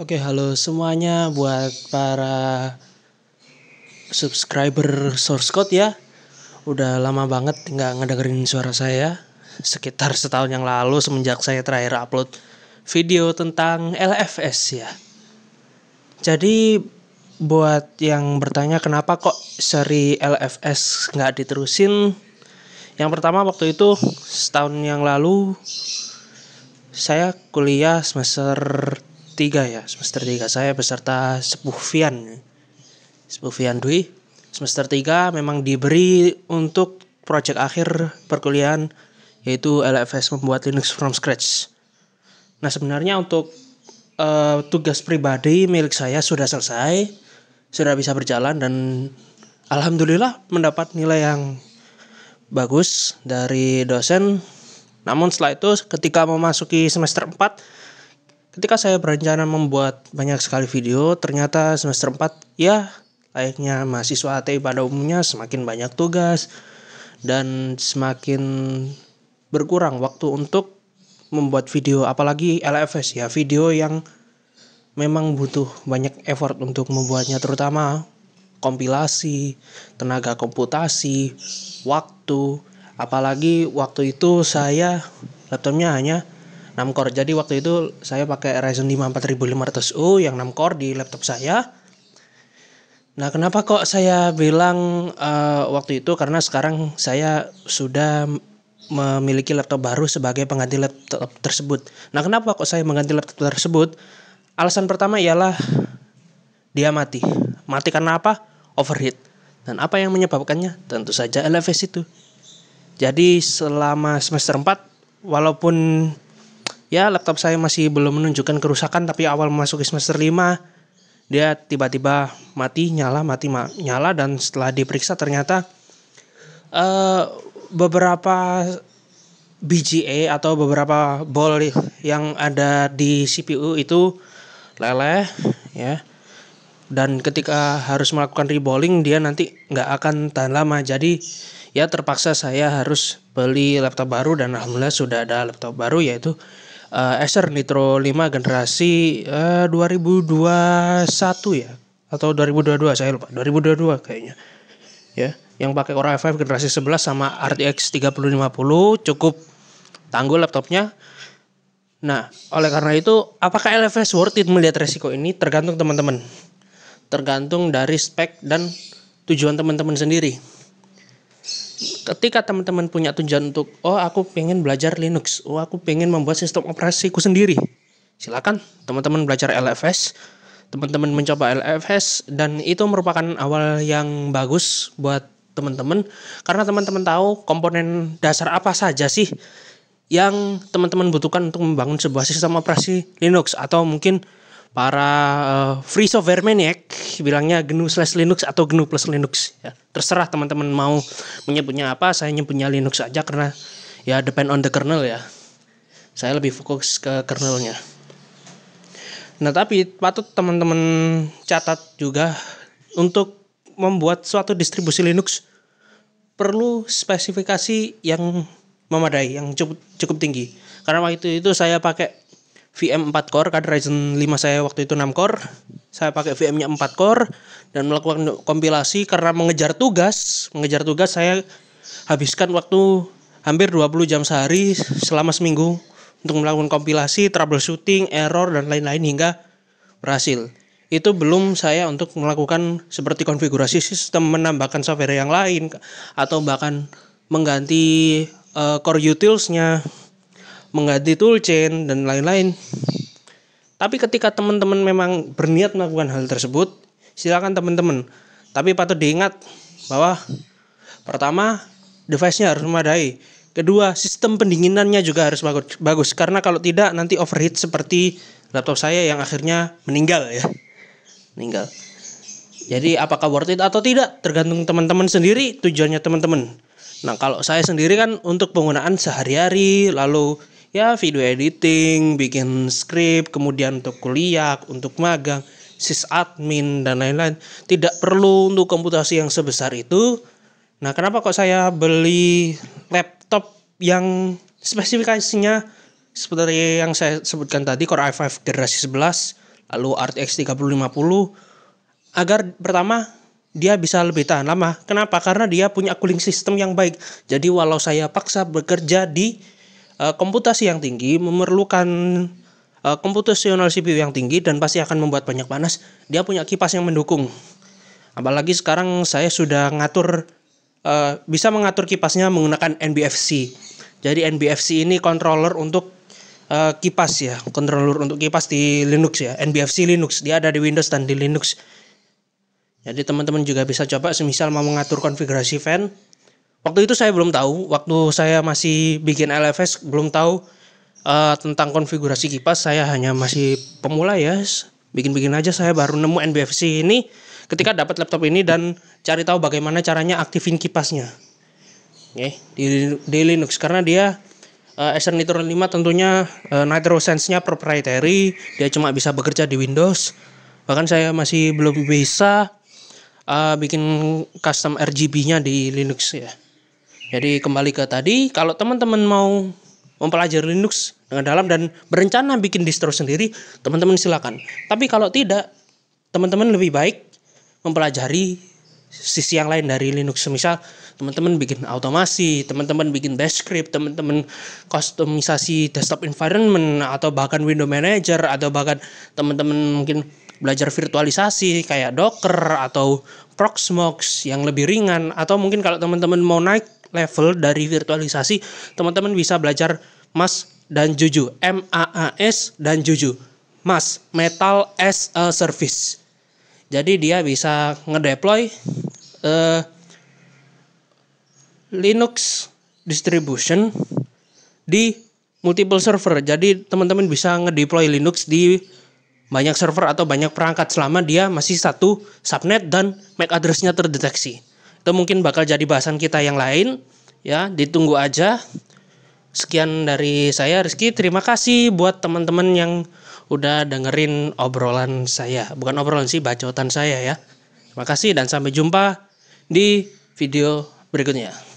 Oke, halo semuanya buat para subscriber Source Code ya. Udah lama banget nggak ngedengerin suara saya. Sekitar setahun yang lalu semenjak saya terakhir upload video tentang LFS ya. Jadi buat yang bertanya kenapa kok seri LFS nggak diterusin, yang pertama waktu itu setahun yang lalu saya kuliah semester 3 ya semester 3 saya beserta sepuh Vian. sepuh Vian Dwi semester 3 memang diberi untuk project akhir perkuliahan yaitu LFS membuat Linux from scratch nah sebenarnya untuk uh, tugas pribadi milik saya sudah selesai sudah bisa berjalan dan alhamdulillah mendapat nilai yang bagus dari dosen namun setelah itu ketika memasuki semester 4 Ketika saya berencana membuat banyak sekali video, ternyata semester 4 ya layaknya mahasiswa ATI pada umumnya semakin banyak tugas dan semakin berkurang waktu untuk membuat video apalagi LFS ya video yang memang butuh banyak effort untuk membuatnya terutama kompilasi, tenaga komputasi, waktu apalagi waktu itu saya laptopnya hanya 6 core. Jadi waktu itu saya pakai Ryzen 5 4500U yang 6 core di laptop saya. Nah, kenapa kok saya bilang uh, waktu itu karena sekarang saya sudah memiliki laptop baru sebagai pengganti laptop tersebut. Nah, kenapa kok saya mengganti laptop tersebut? Alasan pertama ialah dia mati. Mati karena apa? Overheat. Dan apa yang menyebabkannya? Tentu saja LFS itu. Jadi selama semester 4 walaupun Ya, laptop saya masih belum menunjukkan kerusakan tapi awal masuk semester 5 dia tiba-tiba mati nyala mati ma nyala dan setelah diperiksa ternyata uh, beberapa BGA atau beberapa ball yang ada di CPU itu leleh ya dan ketika harus melakukan reballing dia nanti nggak akan tahan lama jadi ya terpaksa saya harus beli laptop baru dan alhamdulillah sudah ada laptop baru yaitu uh, Acer Nitro 5 generasi eh, uh, 2021 ya atau 2022 saya lupa 2022 kayaknya ya yang pakai Core i5 generasi 11 sama RTX 3050 cukup tangguh laptopnya nah oleh karena itu apakah LFS worth it melihat resiko ini tergantung teman-teman tergantung dari spek dan tujuan teman-teman sendiri ketika teman-teman punya tujuan untuk oh aku pengen belajar Linux, oh aku pengen membuat sistem operasiku sendiri. Silakan teman-teman belajar LFS, teman-teman mencoba LFS dan itu merupakan awal yang bagus buat teman-teman karena teman-teman tahu komponen dasar apa saja sih yang teman-teman butuhkan untuk membangun sebuah sistem operasi Linux atau mungkin para uh, eh, free software maniac bilangnya GNU slash Linux atau GNU plus Linux ya. terserah teman-teman mau menyebutnya apa saya nyebutnya Linux aja karena ya depend on the kernel ya saya lebih fokus ke kernelnya nah tapi patut teman-teman catat juga untuk membuat suatu distribusi Linux perlu spesifikasi yang memadai yang cukup cukup tinggi karena waktu itu saya pakai VM 4 core karena Ryzen 5 saya waktu itu 6 core saya pakai VM-nya 4 core dan melakukan kompilasi karena mengejar tugas mengejar tugas saya habiskan waktu hampir 20 jam sehari selama seminggu untuk melakukan kompilasi troubleshooting error dan lain-lain hingga berhasil itu belum saya untuk melakukan seperti konfigurasi sistem menambahkan software yang lain atau bahkan mengganti uh, core nya mengganti toolchain dan lain-lain tapi ketika teman-teman memang berniat melakukan hal tersebut, silakan teman-teman. Tapi patut diingat bahwa pertama device-nya harus memadai. Kedua, sistem pendinginannya juga harus bagus, bagus karena kalau tidak nanti overheat seperti laptop saya yang akhirnya meninggal ya. Meninggal. Jadi apakah worth it atau tidak tergantung teman-teman sendiri, tujuannya teman-teman. Nah, kalau saya sendiri kan untuk penggunaan sehari-hari lalu ya video editing, bikin skrip, kemudian untuk kuliah, untuk magang, sysadmin dan lain-lain. Tidak perlu untuk komputasi yang sebesar itu. Nah, kenapa kok saya beli laptop yang spesifikasinya seperti yang saya sebutkan tadi Core i5 generasi 11 lalu RTX 3050 agar pertama dia bisa lebih tahan lama. Kenapa? Karena dia punya cooling system yang baik. Jadi walau saya paksa bekerja di Eh, komputasi yang tinggi memerlukan uh, eh, CPU yang tinggi dan pasti akan membuat banyak panas. Dia punya kipas yang mendukung. Apalagi sekarang saya sudah ngatur eh, bisa mengatur kipasnya menggunakan NBFC. Jadi NBFC ini controller untuk kipas ya, controller untuk kipas di Linux ya, NBFC Linux. Dia ada di Windows dan di Linux. Jadi teman-teman juga bisa coba semisal mau mengatur konfigurasi fan waktu itu saya belum tahu waktu saya masih bikin LFS belum tahu uh, tentang konfigurasi kipas saya hanya masih pemula ya bikin-bikin aja saya baru nemu NBFC ini ketika dapat laptop ini dan cari tahu bagaimana caranya aktifin kipasnya okay, di, di Linux karena dia uh, Acer Nitro 5 tentunya uh, Nitro Sense-nya proprietary dia cuma bisa bekerja di Windows bahkan saya masih belum bisa uh, bikin custom RGB-nya di Linux ya. Jadi kembali ke tadi, kalau teman-teman mau mempelajari Linux dengan dalam dan berencana bikin distro sendiri, teman-teman silakan. Tapi kalau tidak, teman-teman lebih baik mempelajari sisi yang lain dari Linux. Misal teman-teman bikin automasi, teman-teman bikin bash script, teman-teman customisasi desktop environment atau bahkan window manager atau bahkan teman-teman mungkin belajar virtualisasi kayak Docker atau Proxmox yang lebih ringan atau mungkin kalau teman-teman mau naik level dari virtualisasi, teman-teman bisa belajar Mas dan Juju, M A A S dan Juju. Mas, Metal as a Service. Jadi dia bisa ngedeploy uh, Linux distribution di multiple server. Jadi teman-teman bisa ngedeploy Linux di banyak server atau banyak perangkat selama dia masih satu subnet dan MAC address-nya terdeteksi atau mungkin bakal jadi bahasan kita yang lain ya ditunggu aja sekian dari saya Rizky terima kasih buat teman-teman yang udah dengerin obrolan saya bukan obrolan sih bacotan saya ya terima kasih dan sampai jumpa di video berikutnya